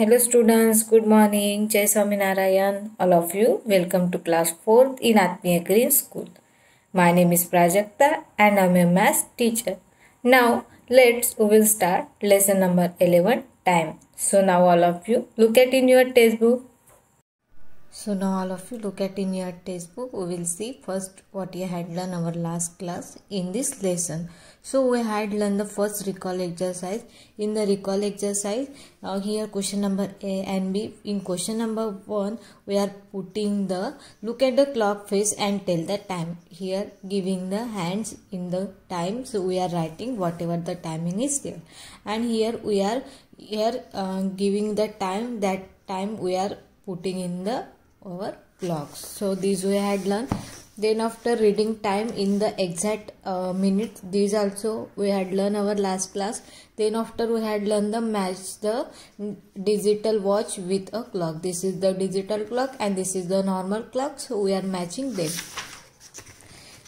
Hello students, good morning, Jai Swaminarayan, all of you. Welcome to class 4th in Atmiya Green School. My name is Prajakta and I am a math teacher. Now let's we will start lesson number 11 time. So now all of you look at in your textbook so now all of you look at in your textbook we will see first what you had learned our last class in this lesson. So we had learned the first recall exercise. In the recall exercise now uh, here question number A and B. In question number 1 we are putting the look at the clock face and tell the time. Here giving the hands in the time so we are writing whatever the timing is there. And here we are here uh, giving the time that time we are putting in the our clocks so these we had learned then after reading time in the exact uh, minutes these also we had learned our last class then after we had learned the match the digital watch with a clock this is the digital clock and this is the normal clock so we are matching them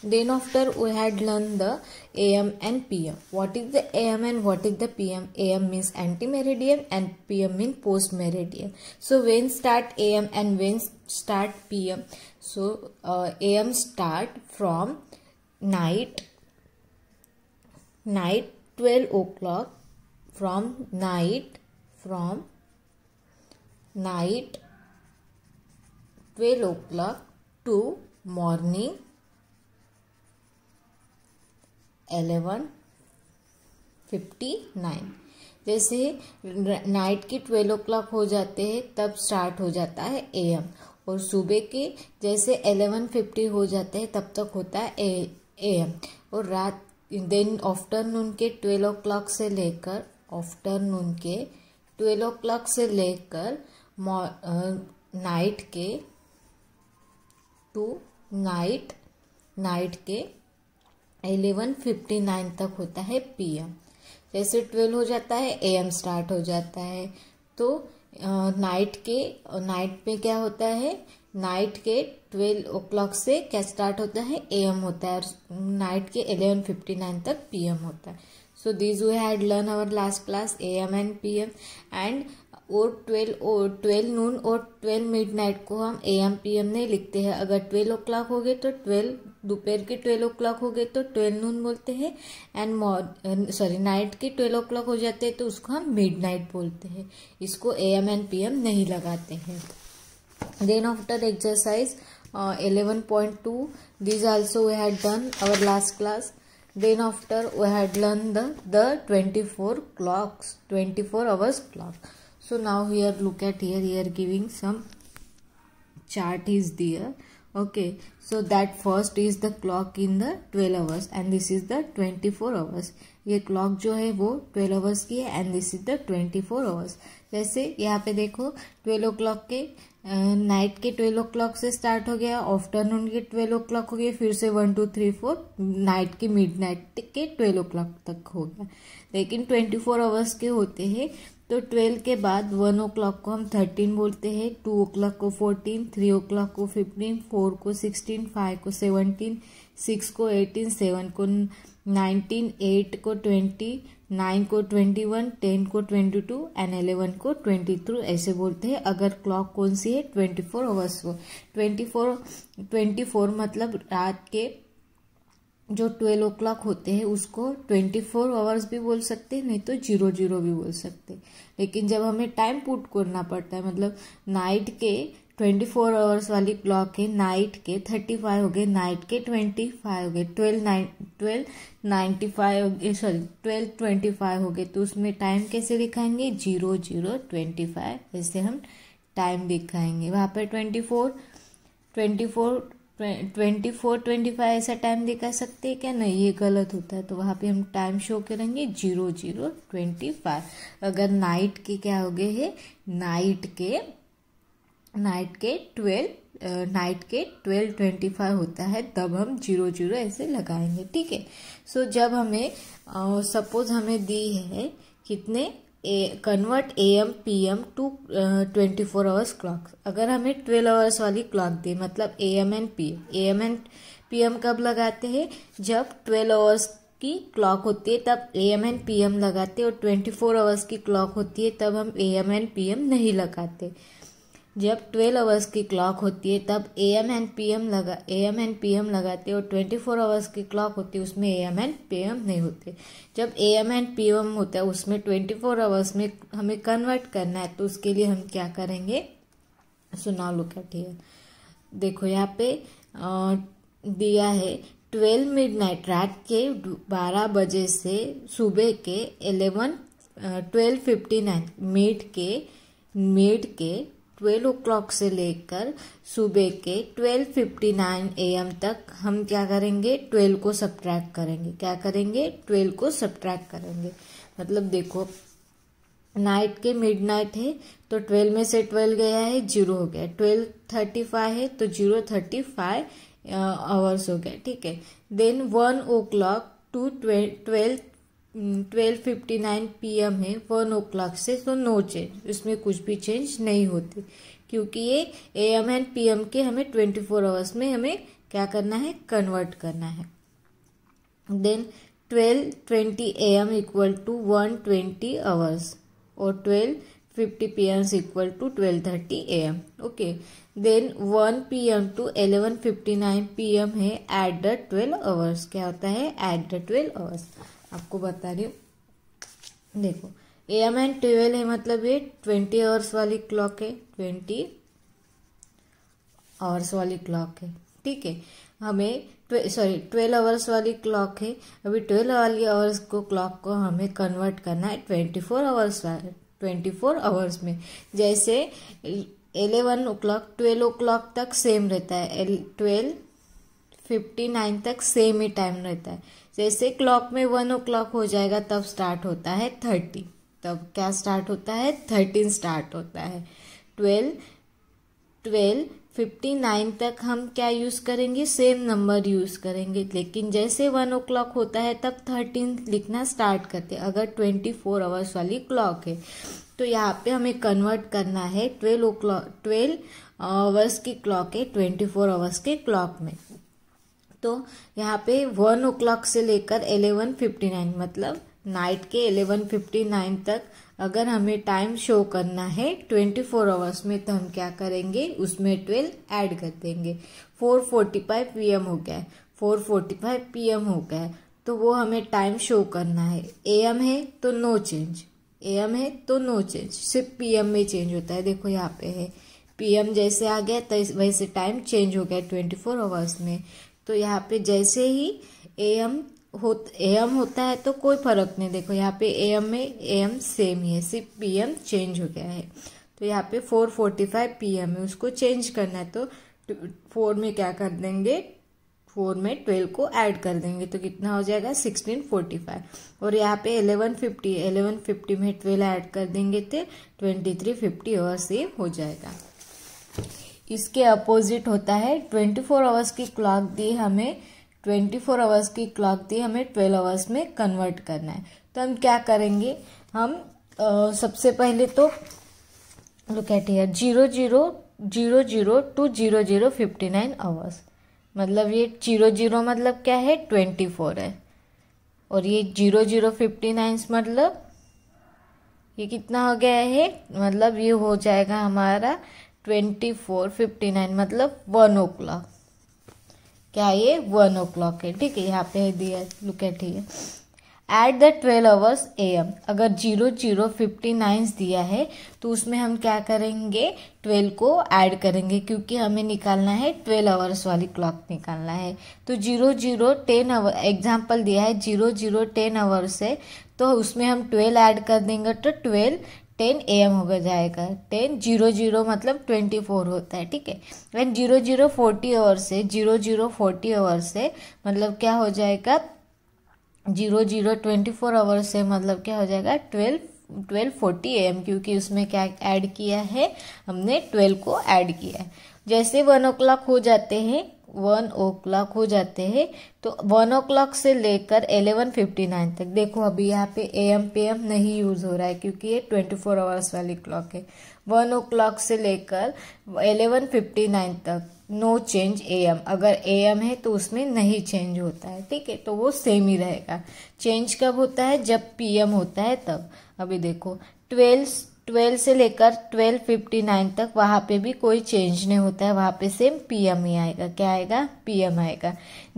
then after we had learned the AM and PM. What is the AM and what is the PM? AM means anti-meridian and PM means post-meridian. So when start AM and when start PM? So uh, AM start from night, night 12 o'clock from night, from night 12 o'clock to morning eleven fifty nine जैसे night के twelve o'clock हो जाते हैं तब start हो जाता है ए M और सुबह के जैसे एलेवन फिफ्टी हो जाते हैं तब तक होता है ए एम और रात देन आफ्टरनून के ट्वेल्व ओ क्लाक से लेकर आफ्टरनून के ट्वेल्व ओ क्लाक से लेकर नाइट के टू नाइट नाइट के एलेवन फिफ्टी नाइन तक होता है पी एम जैसे ट्वेल्व हो जाता है ए एम स्टार्ट हो जाता है तो नाइट के नाइट में क्या होता है नाइट के ट्वेल्व ओ क्लॉक से क्या स्टार्ट होता है ए एम होता है और नाइट के एलेवन फिफ्टी नाइन तक पी एम होता है so this you had learn our last class A M and P M and और ट्वेल्व और ट्वेल्व नून और ट्वेल्व मिडनाइट को हम ए एम पी एम नहीं लिखते हैं अगर ट्वेल्व ओ क्लाक हो गए तो ट्वेल्व दोपहर के ट्वेल्व ओ क्लाक हो गए तो ट्वेल्व नून बोलते हैं एंड मॉर सॉरी नाइट के ट्वेल्व ओ क्लाक हो जाते हैं तो उसको हम नाइट बोलते हैं इसको A M and P M नहीं लगाते हैं then after exercise eleven point two these also we had done our last class after we had learn the twenty four clocks twenty four hours clock so now here look at here here giving some chart is there okay so that first is the clock in the 12 hours and this is the 24 hours ये clock जो है वो 12 hours की है and this is the 24 hours जैसे यहाँ पे देखो 12 ओ क्लॉक के नाइट के ट्वेल्व ओ क्लॉक से स्टार्ट हो गया आफ्टरनून के ट्वेल्व ओ क्लॉक हो गया फिर से one two three four night के मिड नाइट के ट्वेल्व ओ क्लॉक तक हो गया लेकिन ट्वेंटी फोर आवर्स के होते हैं तो ट्वेल्व के बाद वन ओ क्लॉक को हम थर्टीन बोलते हैं टू ओ क्लॉक को फोर्टीन थ्री ओ क्लॉक को फिफ्टीन फोर को सिक्सटीन फाइव को सेवनटीन सिक्स को एटीन सेवन को नाइनटीन एट को ट्वेंटी नाइन को ट्वेंटी वन टेन को ट्वेंटी टू एंड एलेवन को ट्वेंटी थ्रू ऐसे बोलते हैं अगर क्लॉक कौन सी है ट्वेंटी फोर आवर्स को ट्वेंटी फोर ट्वेंटी फोर मतलब रात के जो ट्वेल्व ओ क्लॉक होते हैं उसको ट्वेंटी फोर आवर्स भी बोल सकते हैं नहीं तो जीरो जीरो भी बोल सकते लेकिन जब हमें टाइम पुट करना पड़ता है मतलब नाइट के ट्वेंटी फोर आवर्स वाली क्लॉक है नाइट के थर्टी फाइव हो गए नाइट के ट्वेंटी फाइव हो गए twelve nine twelve ninety five हो गए सॉरी ट्वेल्व ट्वेंटी फाइव हो गए तो उसमें टाइम कैसे दिखाएंगे जीरो जीरो ट्वेंटी फाइव ऐसे हम टाइम दिखाएंगे वहाँ पर twenty four twenty four twenty four twenty five ऐसा टाइम दिखा सकते हैं क्या नहीं ये गलत होता है तो वहाँ पे हम टाइम शो करेंगे जीरो जीरो ट्वेंटी फाइव अगर नाइट के क्या हो गए है नाइट के नाइट के ट्वेल्व नाइट के ट्वेल्व ट्वेंटी फाइव होता है तब हम जीरो जीरो ऐसे लगाएंगे ठीक है सो जब हमें सपोज हमें दी है कितने a convert A M P M to twenty four hours clock अगर हमें ट्वेल्व आवर्स वाली क्लॉक दी मतलब A M and P M A M and P M कब लगाते हैं जब ट्वेल्व आवर्स की क्लॉक होती है तब A M and P M लगाते और ट्वेंटी फोर आवर्स की क्लॉक होती है तब हम A M and P M नहीं लगाते जब ट्वेल्व आवर्स की क्लॉक होती है तब A M and P M लगा A M and P M लगाते और ट्वेंटी फोर आवर्स की क्लॉक होती है उसमें A M and P M नहीं होते जब A M and P M होता है उसमें ट्वेंटी फोर आवर्स में हमें कन्वर्ट करना है तो उसके लिए हम क्या करेंगे लो क्या ठीक है देखो यहाँ पे आ, दिया है ट्वेल्व मिड नाइट रात के बारह बजे से सुबह के eleven twelve fifty nine mid के मिड के ट्वेल्व ओ क्लॉक से लेकर सुबह के twelve fifty nine A M तक हम क्या करेंगे ट्वेल्व को सब्ट्रैक करेंगे क्या करेंगे ट्वेल्व को सब्ट्रैक करेंगे मतलब देखो नाइट के मिड नाइट है तो ट्वेल्व में से ट्वेल्व गया है जीरो हो गया ट्वेल्व थर्टी फाइव है तो जीरो थर्टी फाइव आवर्स हो गया ठीक है then one o'clock to twelve twelve fifty nine P M है वन ओ क्लाक से तो नो चेंज इसमें कुछ भी चेंज नहीं होती क्योंकि ये A M and P M के हमें ट्वेंटी फोर आवर्स में हमें क्या करना है कन्वर्ट करना है then twelve twenty A M equal to one twenty hours और twelve fifty P M equal to twelve thirty A M okay then one P M to eleven fifty nine P M है at the twelve hours क्या होता है at the twelve hours आपको बता रही हूँ देखो ए एम एंड ट्वेल्व है मतलब ये ट्वेंटी आवर्स वाली क्लॉक है ट्वेंटी आवर्स वाली क्लॉक है ठीक है हमें सॉरी ट्वेल्व आवर्स वाली क्लॉक है अभी ट्वेल्व वाली आवर्स को क्लॉक को हमें कन्वर्ट करना है twenty four hours twenty four hours में जैसे eleven o'clock twelve o'clock तक सेम रहता है ट्वेल्व फिफ्टी नाइन तक सेम ही टाइम रहता है जैसे तो क्लॉक में वन ओ क्लॉक हो जाएगा तब स्टार्ट होता है थर्टीन तब क्या स्टार्ट होता है थर्टीन स्टार्ट होता है ट्वेल्व ट्वेल्व फिफ्टी नाइन तक हम क्या यूज़ करेंगे सेम नंबर यूज़ करेंगे लेकिन जैसे वन ओ क्लॉक होता है तब थर्टीन लिखना स्टार्ट करते हैं अगर ट्वेंटी फोर आवर्स वाली क्लॉक है तो यहाँ पे हमें कन्वर्ट करना है twelve o'clock twelve hours की क्लॉक है ट्वेंटी फोर आवर्स के क्लॉक में तो यहाँ पे वन ओ क्लॉक से लेकर एलेवन फिफ्टी नाइन मतलब नाइट के एलेवन फिफ्टी नाइन तक अगर हमें टाइम शो करना है ट्वेंटी फोर आवर्स में तो हम क्या करेंगे उसमें ट्वेल्व ऐड कर देंगे four forty five P M हो गया है four forty five P M हो गया है तो वो हमें टाइम शो करना है ए एम है तो नो चेंज ए एम है तो नो चेंज सिर्फ पी एम में चेंज होता है देखो यहाँ पे है पीएम जैसे आ गया तो वैसे टाइम चेंज हो गया ट्वेंटी फोर आवर्स में तो यहाँ पे जैसे ही एम हो एम होता है तो कोई फर्क नहीं देखो यहाँ पे एम में एम सेम ही है सिर्फ पी एम चेंज हो गया है तो यहाँ पे four forty five P M है उसको चेंज करना है तो फोर में क्या कर देंगे फोर में ट्वेल्व को ऐड कर देंगे तो कितना हो जाएगा सिक्सटीन फोर्टी फाइव और यहाँ पे एलेवन फिफ्टी एलेवन फिफ्टी में ट्वेल्व ऐड कर देंगे तो ट्वेंटी थ्री फिफ्टी और सेम हो जाएगा इसके अपोजिट होता है ट्वेंटी फोर आवर्स की क्लॉक दी हमें ट्वेंटी फोर आवर्स की क्लॉक दी हमें ट्वेल्व आवर्स में कन्वर्ट करना है तो हम क्या करेंगे हम आ, सबसे पहले तो look at here zero zero zero zero two zero zero fifty nine hours मतलब ये जीरो जीरो मतलब क्या है ट्वेंटी फोर है और ये जीरो जीरो फिफ्टी नाइन मतलब ये कितना हो गया है मतलब ये हो जाएगा हमारा ट्वेंटी फोर फिफ्टी नाइन मतलब वन ओ क्लॉक क्या ये वन ओ क्लॉक है ठीक है यहाँ पे दिया look at he at the twelve hours A M अगर जीरो जीरो फिफ्टी नाइन्स दिया है तो उसमें हम क्या करेंगे ट्वेल्व को ऐड करेंगे क्योंकि हमें निकालना है ट्वेल्व आवर्स वाली क्लॉक निकालना है तो zero zero ten hour example दिया है जीरो जीरो टेन आवर्स है तो उसमें हम ट्वेल्व ऐड कर देंगे तो ट्वेल्व टेन ए एम हो जाएगा टेन जीरो जीरो मतलब ट्वेंटी फोर होता है ठीक है one zero zero forty hour से जीरो जीरो फोर्टी आवर से मतलब क्या हो जाएगा zero zero twenty four hour से मतलब क्या हो जाएगा twelve twelve forty A M क्योंकि उसमें क्या ऐड किया है हमने ट्वेल्व को ऐड किया है जैसे वन ओ क्लॉक हो जाते हैं वन ओ क्लॉक हो जाते हैं तो वन ओ क्लॉक से लेकर एलेवन फिफ्टी नाइन तक देखो अभी यहाँ पे ए एम पी एम नहीं यूज़ हो रहा है क्योंकि ये ट्वेंटी फोर आवर्स वाली क्लॉक है वन ओ क्लॉक से लेकर एलेवन फिफ्टी नाइन तक नो चेंज ए एम अगर ए एम है तो उसमें नहीं चेंज होता है ठीक है तो वो सेम ही रहेगा चेंज कब होता है जब पी एम होता है तब अभी देखो ट्वेल्व ट्वेल्व से लेकर ट्वेल्व फिफ्टी नाइन तक वहाँ पे भी कोई चेंज नहीं होता है वहाँ पे सेम पीएम ही आएगा क्या आएगा पीएम आएगा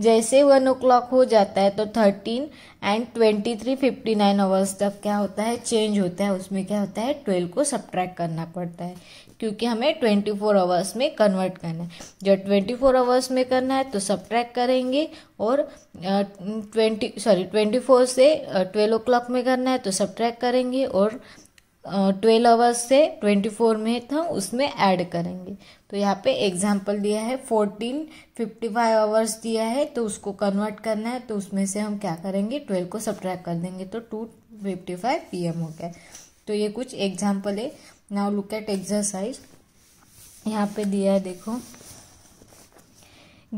जैसे वन ओ क्लॉक हो जाता है तो thirteen and twenty three fifty nine hours तक क्या होता है चेंज होता है उसमें क्या होता है ट्वेल्व को सब्ट्रैक्ट करना पड़ता है क्योंकि हमें ट्वेंटी फोर आवर्स में कन्वर्ट करना है जब ट्वेंटी फोर आवर्स में करना है तो सब्ट्रैक्ट करेंगे और ट्वेंटी सॉरी ट्वेंटी फोर से ट्वेल्व ओ क्लॉक में करना है तो सब्ट्रैक्ट करेंगे और uh, ट्वेल्व आवर्स से ट्वेंटी फोर में था उसमें ऐड करेंगे तो यहाँ पे एग्जाम्पल दिया है फोर्टीन फिफ्टी फाइव आवर्स दिया है तो उसको कन्वर्ट करना है तो उसमें से हम क्या करेंगे ट्वेल्व को सब्ट्रैक्ट कर देंगे तो two fifty five P M हो गया तो ये कुछ एग्जाम्पल है नाउ लुक एट एक्सरसाइज यहाँ पे दिया है देखो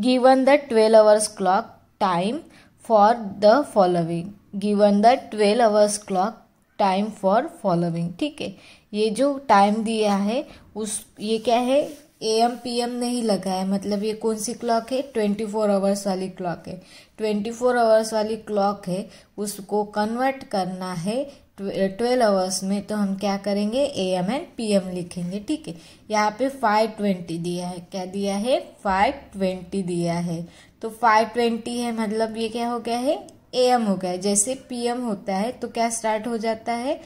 given the twelve hours clock time for the following given the twelve hours clock time for following ठीक है ये जो टाइम दिया है उस ये क्या है ए एम पी एम नहीं लगा है मतलब ये कौन सी क्लॉक है ट्वेंटी फोर आवर्स वाली क्लॉक है ट्वेंटी फोर आवर्स वाली क्लॉक है उसको कन्वर्ट करना है ट्वेल्व आवर्स uh, में तो हम क्या करेंगे A M and P M लिखेंगे ठीक है यहाँ पे फाइव ट्वेंटी दिया है क्या दिया है फाइव ट्वेंटी दिया है तो फाइव ट्वेंटी है मतलब ये क्या हो गया है एम हो गया जैसे पीएम होता है तो क्या स्टार्ट हो जाता है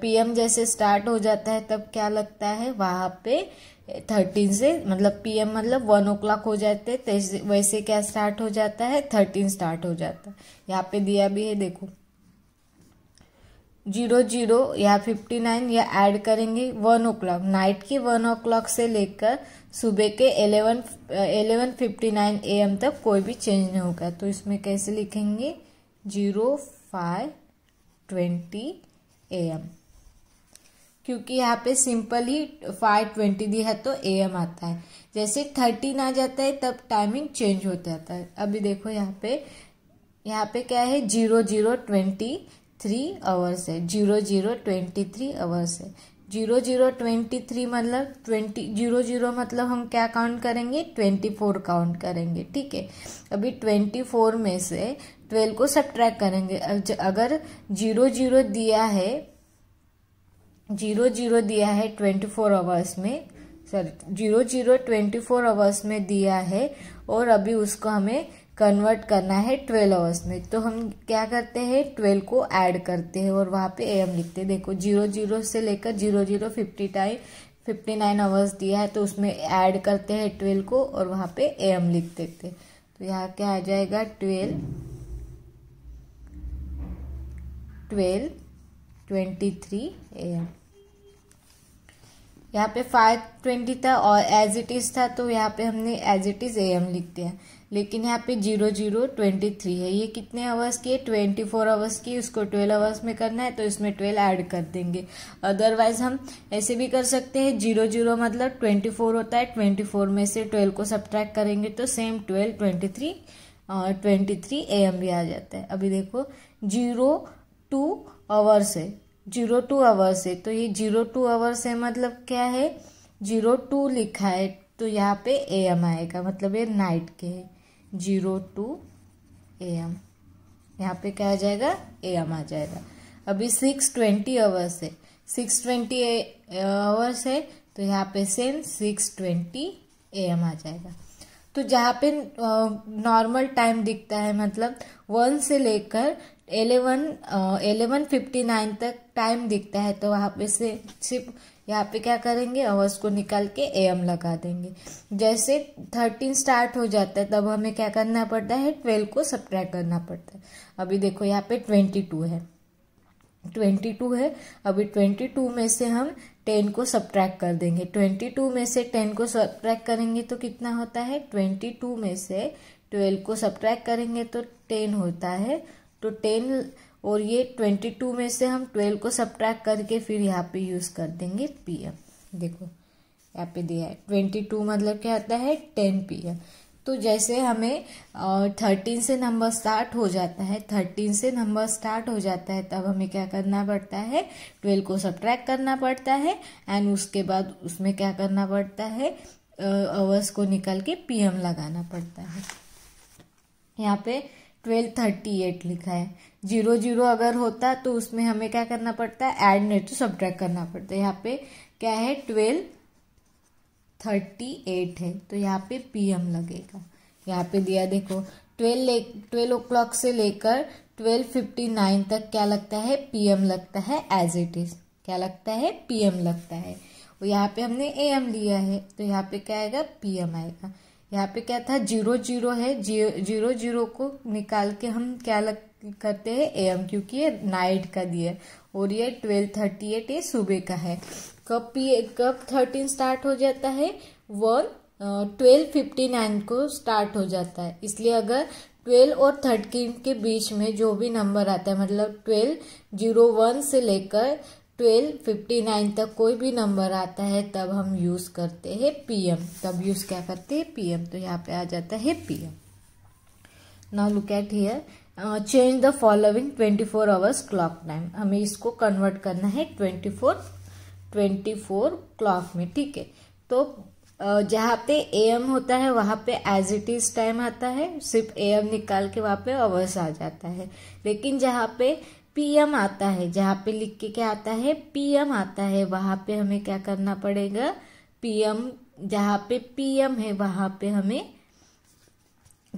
पीएम जैसे स्टार्ट हो जाता है तब क्या लगता है वहाँ पे थर्टीन से मतलब पीएम मतलब वन ओ क्लॉक हो जाते हैं वैसे क्या स्टार्ट हो जाता है थर्टीन स्टार्ट हो जाता है यहाँ पे दिया भी है देखो जीरो जीरो या फिफ्टी नाइन या ऐड करेंगे वन ओ क्लॉक नाइट के वन ओ क्लॉक से लेकर सुबह के eleven eleven fifty nine A M तक कोई भी चेंज नहीं होगा तो इसमें कैसे लिखेंगे zero five twenty A M क्योंकि यहाँ पे सिंपल ही फाइव ट्वेंटी दिया है तो ए एम आता है जैसे थर्टीन आ जाता है तब टाइमिंग चेंज होता जाता है अभी देखो यहाँ पे यहाँ पे क्या है zero zero twenty three hours है zero zero twenty three hours है जीरो जीरो ट्वेंटी थ्री मतलब ट्वेंटी जीरो जीरो मतलब हम क्या काउंट करेंगे ट्वेंटी फोर काउंट करेंगे ठीक है अभी ट्वेंटी फोर में से ट्वेल्व को सब करेंगे अगर जीरो जीरो दिया है जीरो जीरो दिया है ट्वेंटी फोर आवर्स में sorry zero zero twenty four hours में दिया है और अभी उसको हमें कन्वर्ट करना है ट्वेल्व आवर्स में तो हम क्या करते हैं ट्वेल्व को ऐड करते हैं और वहाँ पे एम लिखते हैं देखो जीरो जीरो से लेकर zero zero fifty time fifty nine hours दिया है तो उसमें ऐड करते हैं ट्वेल्व को और वहाँ पे एम लिख देते हैं तो यहाँ क्या आ जाएगा twelve twelve twenty three M यहाँ पे फाइव ट्वेंटी था और एज इट इज़ था तो यहाँ पे हमने एज इट इज़ एम लिख दिया लेकिन यहाँ पे जीरो जीरो ट्वेंटी थ्री है ये कितने आवर्स की है ट्वेंटी फोर आवर्स की उसको ट्वेल्व आवर्स में करना है तो इसमें ट्वेल्व ऐड कर देंगे अदरवाइज हम ऐसे भी कर सकते हैं जीरो जीरो मतलब ट्वेंटी फोर होता है ट्वेंटी फोर में से ट्वेल्व को सब्ट्रैक्ट करेंगे तो सेम ट्वेल्व ट्वेंटी थ्री और ट्वेंटी थ्री ए एम भी आ जाता है अभी देखो जीरो टू आवर्स है जीरो टू आवर्स है तो ये जीरो टू आवर्स है मतलब क्या है जीरो टू लिखा है तो यहाँ पे ए एम आएगा मतलब ये नाइट के है जीरो टू ए एम यहाँ पे क्या आ जाएगा ए एम आ जाएगा अभी सिक्स ट्वेंटी आवर्स है सिक्स ट्वेंटी आवर्स है तो यहाँ पे same six twenty A M आ जाएगा तो जहाँ पे नॉर्मल टाइम दिखता है मतलब वन से लेकर एलेवन एलेवन फिफ्टी नाइन तक टाइम दिखता है तो वहाँ पे से सिर्फ यहाँ पे क्या करेंगे और को निकाल के ए एम लगा देंगे जैसे थर्टीन स्टार्ट हो जाता है तब हमें क्या करना पड़ता है ट्वेल्व को सब्ट्रैक्ट करना पड़ता है अभी देखो यहाँ पे ट्वेंटी टू है ट्वेंटी टू है अभी ट्वेंटी टू में से हम टेन को सब्ट्रैक्ट कर देंगे ट्वेंटी टू में से टेन को सब्ट्रैक्ट करेंगे तो कितना होता है ट्वेंटी टू में से ट्वेल्व को सब्ट्रैक्ट करेंगे तो टेन होता है तो टेन और ये ट्वेंटी टू में से हम ट्वेल्व को सब्ट्रैक्ट करके फिर यहाँ पे यूज़ कर देंगे पी एम देखो यहाँ पे दिया है ट्वेंटी टू मतलब क्या आता है टेन पी एम तो जैसे हमें थर्टीन से नंबर स्टार्ट हो जाता है थर्टीन से नंबर स्टार्ट हो जाता है तब हमें क्या करना पड़ता है ट्वेल्व को सब्ट्रैक्ट करना पड़ता है एंड उसके बाद उसमें क्या करना पड़ता है अवर्स को निकल के पीएम लगाना पड़ता है यहाँ पे ट्वेल्व थर्टी एट लिखा है जीरो जीरो अगर होता तो उसमें हमें क्या करना पड़ता है एड नहीं तो सब्ट्रैक्ट करना पड़ता है यहाँ पे क्या है ट्वेल्व थर्टी एट है तो यहाँ पे एम लगेगा यहाँ पे दिया देखो ट्वेल्व ले ट्वेल्व ओ क्लॉक से लेकर ट्वेल्व फिफ्टी नाइन तक क्या लगता है पी एम लगता है एज इट इज क्या लगता है पी एम लगता है और यहाँ पे हमने ए एम लिया है तो यहाँ पे क्या आएगा पी एम आएगा यहाँ पे क्या था जीरो जीरो है जीरो जीरो जीरो को निकाल के हम क्या लग करते हैं ए एम क्योंकि ये नाइट का दिया और ये ट्वेल्व थर्टी एट ये सुबह का है कब पी कब थर्टीन स्टार्ट हो जाता है वन ट्वेल्व फिफ्टी नाइन को स्टार्ट हो जाता है इसलिए अगर ट्वेल्व और थर्टीन के बीच में जो भी नंबर आता है मतलब ट्वेल्व जीरो वन से लेकर ट्वेल्व फिफ्टी नाइन तक कोई भी नंबर आता है तब हम यूज़ करते हैं पीएम तब यूज़ क्या करते हैं पीएम तो यहाँ पे आ जाता है PM now look at here change the following twenty four hours clock time हमें इसको कन्वर्ट करना है twenty four twenty four clock में ठीक है तो uh, जहाँ पे एम होता है वहाँ पे एज इट इज़ टाइम आता है सिर्फ ए एम निकाल के वहाँ पे आवर्स आ जाता है लेकिन जहाँ पे पीएम आता है जहाँ पे लिख के क्या आता है पीएम आता है वहाँ पे हमें क्या करना पड़ेगा पीएम जहाँ पे पीएम है वहाँ पे हमें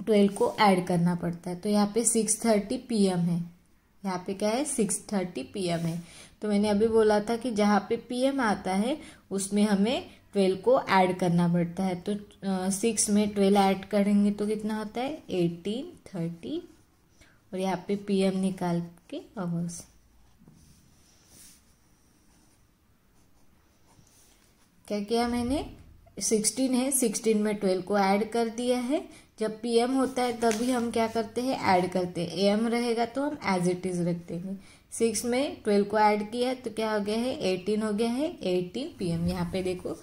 ट्वेल्व को ऐड करना पड़ता है तो यहाँ पे सिक्स थर्टी पीएम है यहाँ पे क्या है सिक्स थर्टी पीएम है तो मैंने अभी बोला था कि जहाँ पे पीएम आता है उसमें हमें ट्वेल्व को ऐड करना पड़ता है तो सिक्स में ट्वेल्व ऐड करेंगे तो कितना होता है एटीन थर्टी और यहाँ पे पीएम निकाल के आवर्स क्या किया मैंने सिक्सटीन है सिक्सटीन में ट्वेल्व को ऐड कर दिया है जब पीएम होता है तभी हम क्या करते हैं ऐड करते हैं एम रहेगा तो हम एज इट इज़ रख देंगे सिक्स में ट्वेल्व को ऐड किया तो क्या हो गया है एटीन हो गया है एटीन पीएम यहाँ पे देखो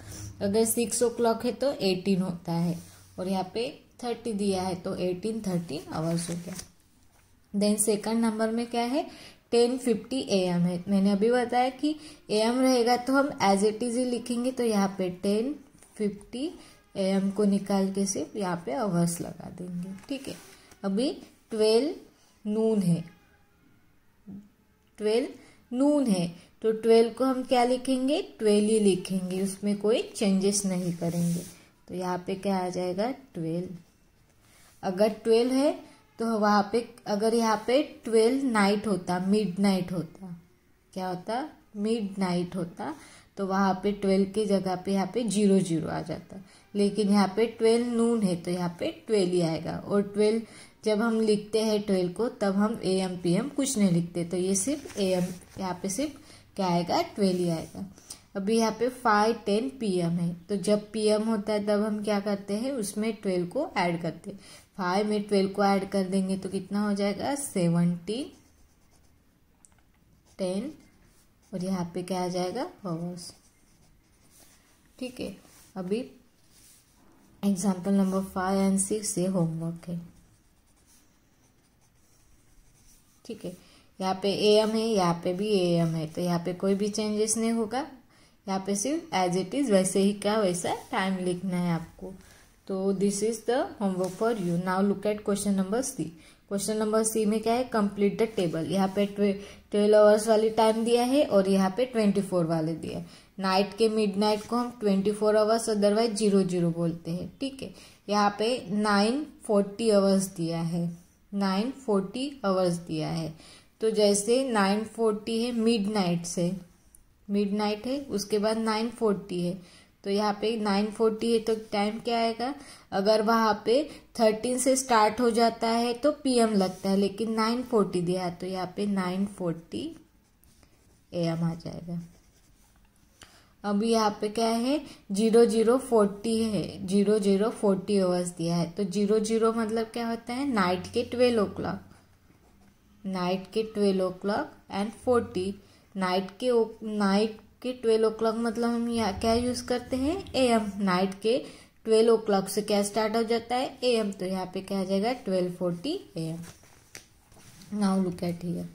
अगर सिक्स ओ क्लॉक है तो एटीन होता है और यहाँ पे थर्टी दिया है तो एटीन थर्टीन आवर्स हो गया देन सेकंड नंबर में क्या है टेन फिफ्टी ए एम है मैंने अभी बताया कि ए एम रहेगा तो हम एज इट इज ही लिखेंगे तो यहाँ पे टेन फिफ्टी ए एम को निकाल के सिर्फ यहाँ पे अवर्स लगा देंगे ठीक है अभी ट्वेल्व नून है ट्वेल्व नून है तो ट्वेल्व को हम क्या लिखेंगे ट्वेल्व ही लिखेंगे उसमें कोई चेंजेस नहीं करेंगे तो यहाँ पे क्या आ जाएगा ट्वेल्व अगर ट्वेल्व है तो वहाँ पे अगर यहाँ पे ट्वेल्व नाइट होता मिड नाइट होता क्या होता मिड नाइट होता तो वहाँ पे ट्वेल्व की जगह पे यहाँ पे जीरो जीरो आ जाता लेकिन यहाँ पे ट्वेल्व नून है तो यहाँ पे ट्वेल्व ही आएगा और ट्वेल्व जब हम लिखते हैं ट्वेल्व को तब हम ए एम पी एम कुछ नहीं लिखते तो ये सिर्फ ए एम यहाँ पे सिर्फ क्या आएगा ट्वेल्व ही आएगा अभी यहाँ पे फाइव टेन पी एम है तो जब पी एम होता है तब हम क्या करते हैं उसमें ट्वेल्व को ऐड करते हैं फाइव में ट्वेल्व को ऐड कर देंगे तो कितना हो जाएगा सेवनटीन टेन और यहाँ पे क्या आ जाएगा हवर्स ठीक है अभी example number five and six ये होमवर्क है ठीक है यहाँ पे ए एम है यहाँ पे भी ए एम है तो यहाँ पे कोई भी चेंजेस नहीं होगा यहाँ पे सिर्फ एज इट इज़ वैसे ही क्या वैसा टाइम लिखना है आपको तो this is the homework for you now look at question number C question number C में क्या है कंप्लीट द टेबल यहाँ पे ट्वेल्व आवर्स वाली टाइम दिया है और यहाँ पे ट्वेंटी फोर वाले दिया है नाइट के मिडनाइट को हम twenty four hours otherwise zero zero बोलते हैं ठीक है यहाँ पे नाइन फोर्टी आवर्स दिया है नाइन फोर्टी आवर्स दिया है तो जैसे नाइन फोर्टी है मिडनाइट से मिडनाइट है उसके बाद नाइन फोर्टी है तो यहाँ पे नाइन फोर्टी है तो टाइम क्या आएगा अगर वहाँ पे थर्टीन से स्टार्ट हो जाता है तो पीएम लगता है लेकिन नाइन फोर्टी दिया है तो यहाँ पे नाइन फोर्टी एम आ जाएगा अब यहाँ पे क्या है जीरो जीरो फोर्टी है जीरो जीरो फोर्टी ओवर्स दिया है तो जीरो जीरो मतलब क्या होता है नाइट के ट्वेल्व ओ क्लॉक नाइट के twelve o'clock and forty night के नाइट कि ट्वेल्व ओ क्लॉक मतलब हम यहाँ क्या यूज़ करते हैं ए एम नाइट के ट्वेल्व ओ क्लॉक से क्या स्टार्ट हो जाता है ए एम तो यहाँ पे क्या आ जाएगा twelve forty A M now look at here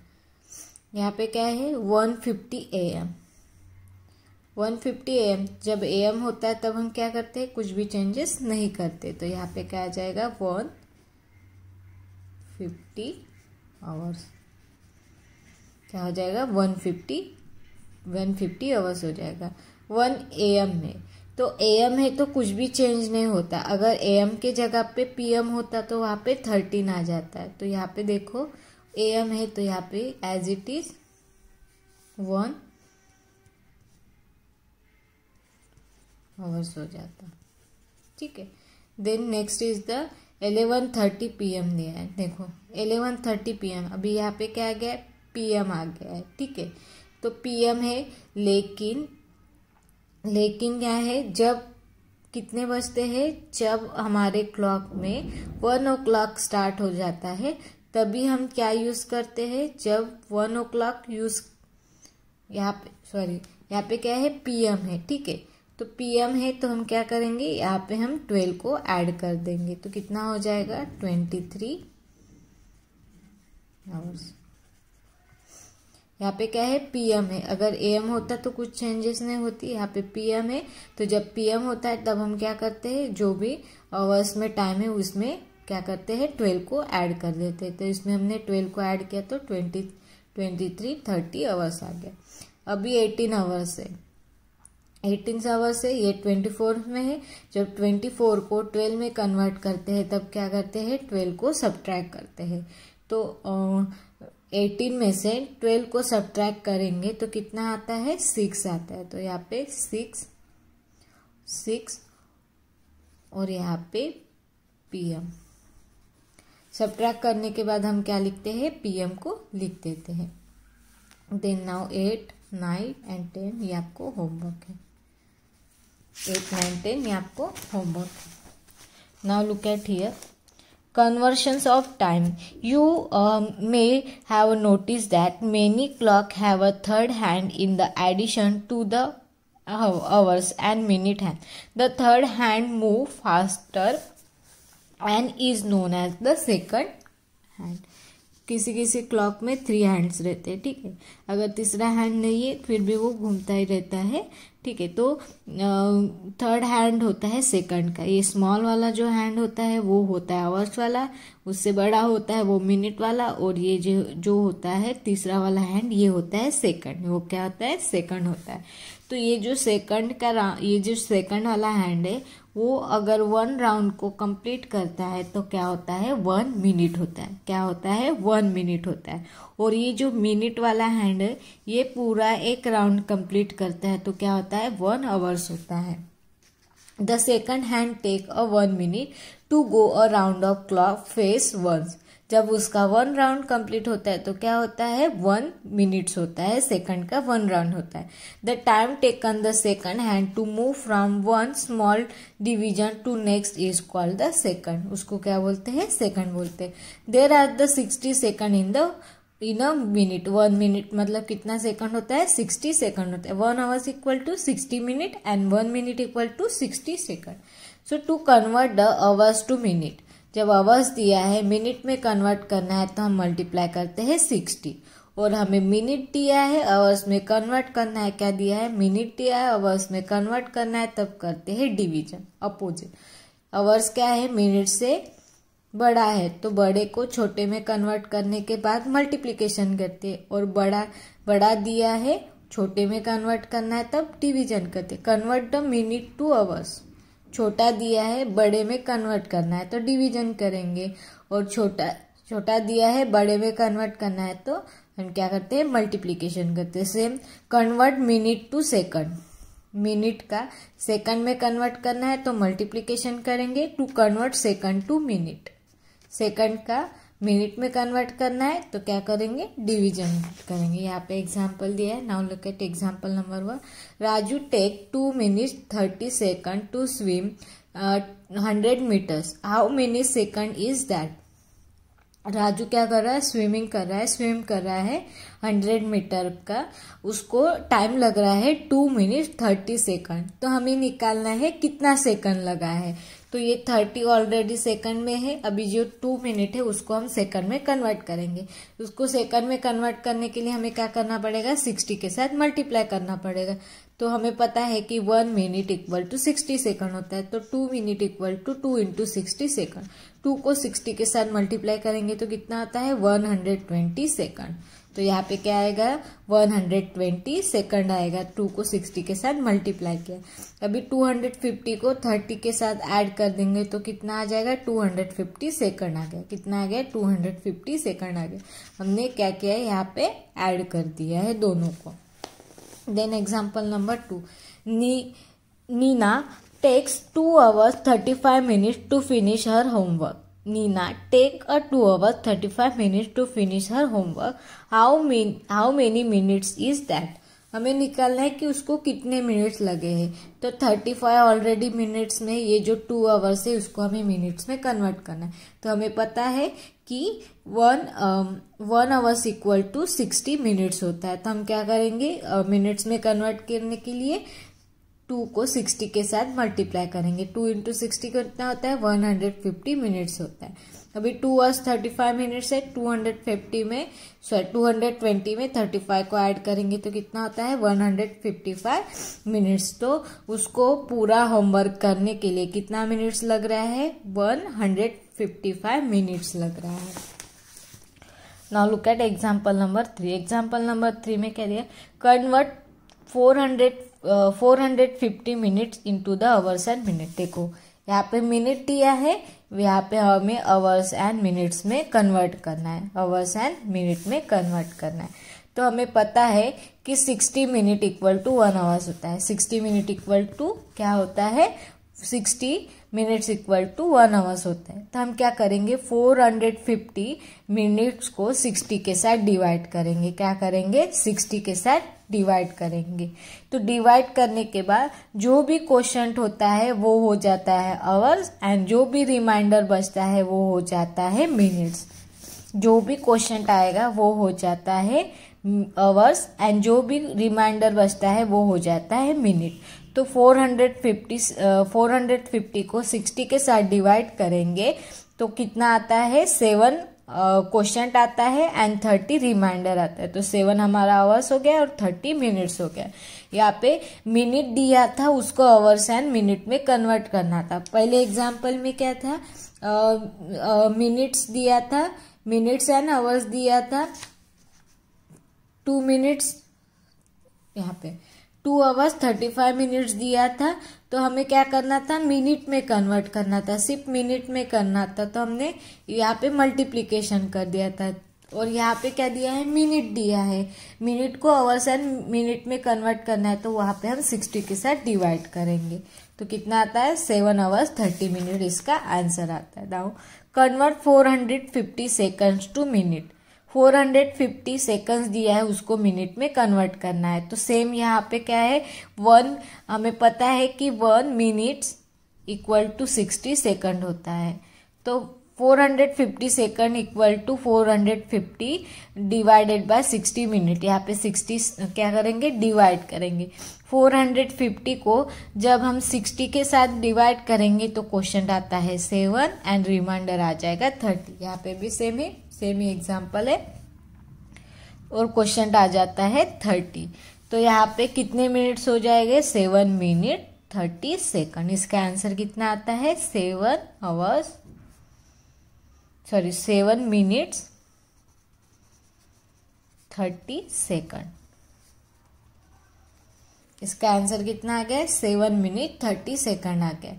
यहाँ पे क्या है one fifty A M one fifty A M जब ए एम होता है तब हम क्या करते हैं कुछ भी चेंजेस नहीं करते तो यहाँ पे क्या आ जाएगा वन फिफ्टी आवर्स क्या हो जाएगा one fifty one fifty hours हो जाएगा वन ए एम है तो ए एम है तो कुछ भी चेंज नहीं होता अगर ए एम के जगह पे पी एम होता तो वहाँ पे थर्टीन आ जाता है तो यहाँ पे देखो ए एम है तो यहाँ पे as it is one hours हो जाता ठीक है then next is the eleven thirty P M दिया है देखो एलेवन थर्टी पी एम अभी यहाँ पे क्या आ गया है पी एम आ गया है ठीक है तो पीएम है लेकिन लेकिन क्या है जब कितने बजते हैं जब हमारे क्लॉक में वन ओ क्लॉक स्टार्ट हो जाता है तभी हम क्या यूज़ करते हैं जब वन ओ क्लॉक यूज़ यहाँ पे सॉरी यहाँ पे क्या है पीएम है ठीक है तो पीएम है तो हम क्या करेंगे यहाँ पे हम ट्वेल्व को ऐड कर देंगे तो कितना हो जाएगा ट्वेंटी थ्री आवर्स यहाँ पे क्या है पीएम है अगर एएम होता तो कुछ चेंजेस नहीं होती यहाँ पे पीएम है तो जब पीएम होता है तब हम क्या करते हैं जो भी आवर्स में टाइम है उसमें क्या करते हैं ट्वेल्व को ऐड कर देते हैं तो इसमें हमने ट्वेल्व को ऐड किया तो twenty twenty three thirty hours आ गया अभी एटीन आवर्स है एटीन आवर्स है ये ट्वेंटी फोर में है जब ट्वेंटी फोर को ट्वेल्व में कन्वर्ट करते हैं तब क्या करते हैं ट्वेल्व को सब्ट्रैक्ट करते हैं तो आ, एटीन में से ट्वेल्व को सब्ट्रैक्ट करेंगे तो कितना आता है सिक्स आता है तो यहाँ पे सिक्स सिक्स और यहाँ पे पीएम सब्ट्रैक्ट करने के बाद हम क्या लिखते हैं पीएम को लिख देते हैं then now eight nine and ten ये आपको होमवर्क है एट नाइन टेन ये आपको होमवर्क है now look at here conversions of time you uh, may have noticed that many clock have a third hand in the addition to the hours and minute hand the third hand move faster and is known as the second hand किसी किसी clock में three hands रहते हैं ठीक है अगर तीसरा hand नहीं है फिर भी वो घूमता ही रहता है ठीक है तो थर्ड हैंड होता है सेकंड का ये स्मॉल वाला जो हैंड होता है वो होता है आवर्स वाला उससे बड़ा होता है वो मिनट वाला और ये जो जो होता है तीसरा वाला हैंड ये होता है सेकंड वो क्या होता है सेकंड होता है तो ये जो सेकंड का ये जो सेकंड वाला हैंड है वो अगर वन राउंड को कंप्लीट करता है तो क्या होता है वन मिनट होता है क्या होता है वन मिनट होता है और ये जो मिनट वाला हैंड है ये पूरा एक राउंड कंप्लीट करता है तो क्या होता है वन आवर्स होता है the second hand take a one minute to go a round of clock face once जब उसका वन राउंड कंप्लीट होता है तो क्या होता है वन मिनट्स होता है सेकंड का वन राउंड होता है the time taken the second hand to move from one small division to next is called the second उसको क्या बोलते हैं सेकंड बोलते हैं there are the sixty second in the in a minute one minute मतलब कितना second होता है सिक्सटी सेकंड होता है one hours equal to sixty minute and one minute equal to sixty second so to convert the hours to minute जब hours दिया है minute में कन्वर्ट करना है तो हम मल्टीप्लाई करते हैं सिक्सटी और हमें मिनट दिया है आवर्स में कन्वर्ट करना है क्या दिया है मिनट दिया है आवर्स में कन्वर्ट करना है तब करते हैं डिवीजन अपोजिट आवर्स क्या है मिनट से बड़ा है तो बड़े को छोटे में कन्वर्ट करने के बाद मल्टीप्लीकेशन करते हैं और बड़ा बड़ा दिया है छोटे में कन्वर्ट करना है तब डिवीजन करते convert the minute to hours छोटा दिया है बड़े में कन्वर्ट करना है तो डिवीजन करेंगे और छोटा छोटा दिया है बड़े में कन्वर्ट करना है तो हम क्या करते हैं मल्टीप्लीकेशन करते हैं same convert minute to second minute का सेकंड में कन्वर्ट करना है तो मल्टीप्लीकेशन करेंगे to convert second to minute second का मिनट में कन्वर्ट करना है तो क्या करेंगे डिवीजन करेंगे यहाँ पे एग्जांपल दिया है now look at example number one Raju take two minutes thirty second to swim hundred meters how many second is that Raju क्या कर रहा है स्विमिंग कर रहा है स्विम कर रहा है हंड्रेड मीटर का उसको टाइम लग रहा है टू मिनट थर्टी सेकंड तो हमें निकालना है कितना सेकंड लगा है तो ये थर्टी ऑलरेडी सेकंड में है अभी जो टू मिनट है उसको हम सेकंड में कन्वर्ट करेंगे उसको सेकंड में कन्वर्ट करने के लिए हमें क्या करना पड़ेगा सिक्सटी के साथ मल्टीप्लाई करना पड़ेगा तो हमें पता है कि one minute equal to sixty second होता है तो two minute equal to two into sixty second two को सिक्सटी के साथ मल्टीप्लाई करेंगे तो कितना आता है वन हंड्रेड ट्वेंटी सेकंड तो यहाँ पे क्या आएगा 120 सेकंड आएगा टू को 60 के साथ मल्टीप्लाई किया अभी 250 को 30 के साथ ऐड कर देंगे तो कितना आ जाएगा 250 सेकंड आ गया कितना आ गया 250 सेकंड आ गया हमने क्या किया है यहाँ पे ऐड कर दिया है दोनों को देन एग्जाम्पल नंबर टू नी Nina takes two hours thirty five minutes to finish her homework Nina, take a 2 hours 35 minutes to finish her homework. How many how many minutes is that? हमें निकालना है कि उसको कितने मिनट्स लगे हैं तो थर्टी फाइव ऑलरेडी मिनट्स में ये जो टू आवर्स है उसको हमें मिनट्स में कन्वर्ट करना है तो हमें पता है कि one one hours equal to sixty minutes होता है तो हम क्या करेंगे मिनट्स uh, में कन्वर्ट करने के लिए टू को सिक्सटी के साथ मल्टीप्लाई करेंगे टू इंटू सिक्सटी कितना होता है वन हंड्रेड फिफ्टी मिनट्स होता है अभी two hours thirty five minutes है टू हंड्रेड फिफ्टी में सॉरी टू हंड्रेड ट्वेंटी में थर्टी फाइव को ऐड करेंगे तो कितना होता है one hundred fifty five minutes तो उसको पूरा होमवर्क करने के लिए कितना मिनट्स लग रहा है one hundred fifty five minutes लग रहा है now look at example number three example number three में कह दिया convert 400 450 minutes into the hours and minute देखो यहाँ पे मिनट दिया है यहाँ पे हमें आवर्स एंड मिनट्स में कन्वर्ट करना है आवर्स एंड मिनट में कन्वर्ट करना है तो हमें पता है कि 60 minute equal to one hours होता है 60 मिनट इक्वल टू क्या होता है 60 minutes equal to one hours होता है तो हम क्या करेंगे 450 मिनट्स को 60 के साथ डिवाइड करेंगे क्या करेंगे 60 के साथ डिवाइड करेंगे तो डिवाइड करने के बाद जो भी क्वेश्चन होता है वो हो जाता है आवर्स एंड जो भी रिमाइंडर बचता है वो हो जाता है मिनट्स जो भी क्वेश्चन आएगा वो हो जाता है आवर्स एंड जो भी रिमाइंडर बचता है वो हो जाता है मिनट तो 450 450 को 60 के साथ डिवाइड करेंगे तो कितना आता है सेवन क्वेश्चन uh, आता है एंड थर्टी रिमाइंडर आता है तो सेवन हमारा आवर्स हो गया और थर्टी मिनट्स हो गया यहाँ पे मिनट दिया था उसको आवर्स एंड मिनट में कन्वर्ट करना था पहले एग्जाम्पल में क्या था मिनट्स uh, uh, दिया था मिनट्स एंड आवर्स दिया था टू मिनट्स यहाँ पे two hours thirty five minutes दिया था तो हमें क्या करना था मिनट में कन्वर्ट करना था सिर्फ मिनट में करना था तो हमने यहाँ पे मल्टीप्लीकेशन कर दिया था और यहाँ पे क्या दिया है मिनट दिया है मिनट को अवर एंड मिनट में कन्वर्ट करना है तो वहाँ पे हम सिक्सटी के साथ डिवाइड करेंगे तो कितना आता है सेवन आवर्स थर्टी मिनट इसका आंसर आता है दाओ convert four hundred fifty seconds to minute 450 seconds दिया है उसको मिनट में कन्वर्ट करना है तो सेम यहाँ पे क्या है वन हमें पता है कि one minutes equal to sixty second होता है तो 450 second equal to 450 divided by 60 minute यहाँ पे 60 क्या करेंगे डिवाइड करेंगे 450 को जब हम 60 के साथ डिवाइड करेंगे तो क्वेश्चन आता है सेवन एंड रिमाइंडर आ जाएगा थर्टी यहाँ पे भी सेम ही सेम ही एग्जाम्पल है और क्वेश्चन आ जाता है थर्टी तो यहाँ पे कितने मिनट्स हो जाएंगे सेवन मिनट थर्टी सेकंड इसका आंसर कितना आता है seven hours sorry seven minutes thirty second इसका आंसर कितना आ गया सेवन मिनट थर्टी सेकंड आ गया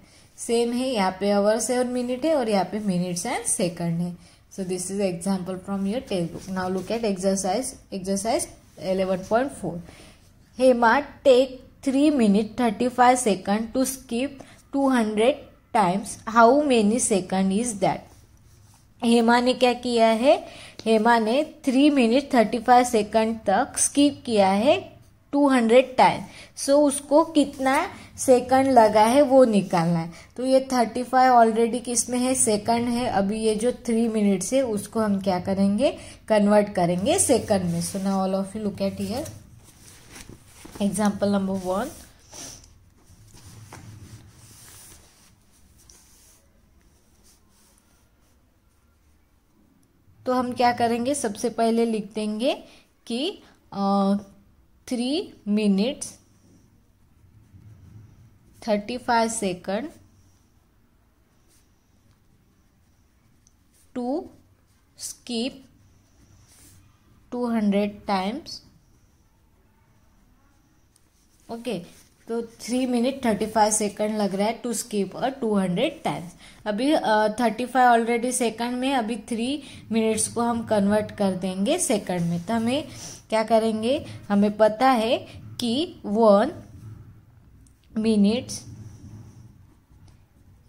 सेम है यहाँ पे आवर्स और मिनट है और यहाँ पे मिनट्स एंड सेकंड है So this is example from your textbook. Now look at exercise exercise 11.4. Hema take 3 minute 35 second to skip 200 times. How many second is that? Hema ने क्या किया है हेमा ने three minute thirty five second तक skip किया है two hundred time so उसको कितना सेकंड लगा है वो निकालना है तो ये थर्टी फाइव ऑलरेडी किस में है सेकंड है अभी ये जो थ्री मिनट्स है उसको हम क्या करेंगे कन्वर्ट करेंगे सेकंड में सो ना all of you look at here example number one तो हम क्या करेंगे सबसे पहले लिख देंगे कि आ, three minutes thirty five second to skip two hundred times okay तो three minute thirty five second लग रहा है टू स्कीप और टू हंड्रेड टाइम्स अभी थर्टी फाइव ऑलरेडी सेकेंड में अभी थ्री मिनट्स को हम कन्वर्ट कर देंगे सेकंड में तो हमें क्या करेंगे हमें पता है कि one minutes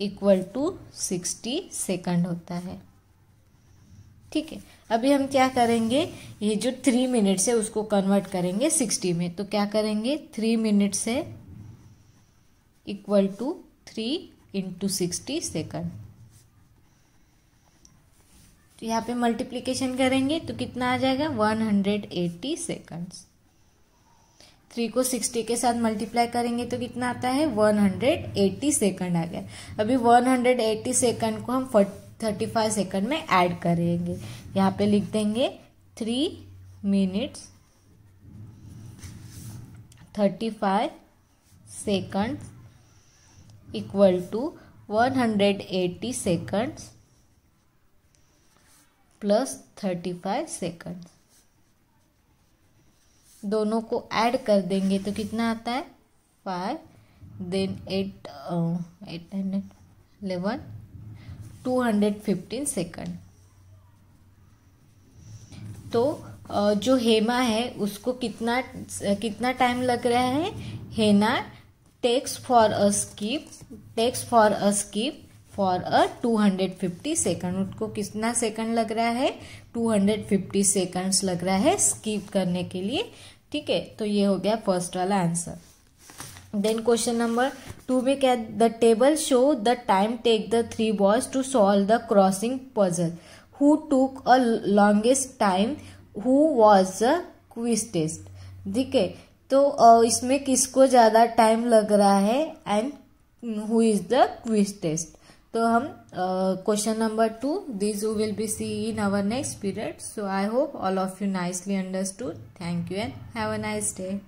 equal to sixty second होता है ठीक है अभी हम क्या करेंगे ये जो थ्री मिनट्स है उसको कन्वर्ट करेंगे सिक्सटी में तो क्या करेंगे थ्री मिनट्स है equal to three into sixty second तो यहाँ पे मल्टीप्लीकेशन करेंगे तो कितना आ जाएगा one hundred eighty seconds three को सिक्सटी के साथ मल्टीप्लाई करेंगे तो कितना आता है वन हंड्रेड एट्टी सेकंड आ गया अभी वन हंड्रेड एट्टी सेकंड को हम थर्टी फाइव सेकंड में ऐड करेंगे यहाँ पे लिख देंगे three minutes thirty five second equal to one hundred eighty seconds plus thirty five second दोनों को ऐड कर देंगे तो कितना आता है five then eight eight hundred eleven two hundred fifteen second तो जो हेमा है उसको कितना कितना टाइम लग रहा है हेना takes for a skip takes for a skip for a 250 second उसको कितना सेकंड लग रहा है 250 सेकंड्स लग रहा है स्कीप करने के लिए ठीक है तो ये हो गया फर्स्ट वाला answer then question number two में क्या the table show the time take the three boys to solve the crossing puzzle who took a longest time who was a quickest ठीक है तो इसमें किसको ज़्यादा टाइम लग रहा है and who is the quickest तो हम question number two this you will be see in our next period so I hope all of you nicely understood thank you and have a nice day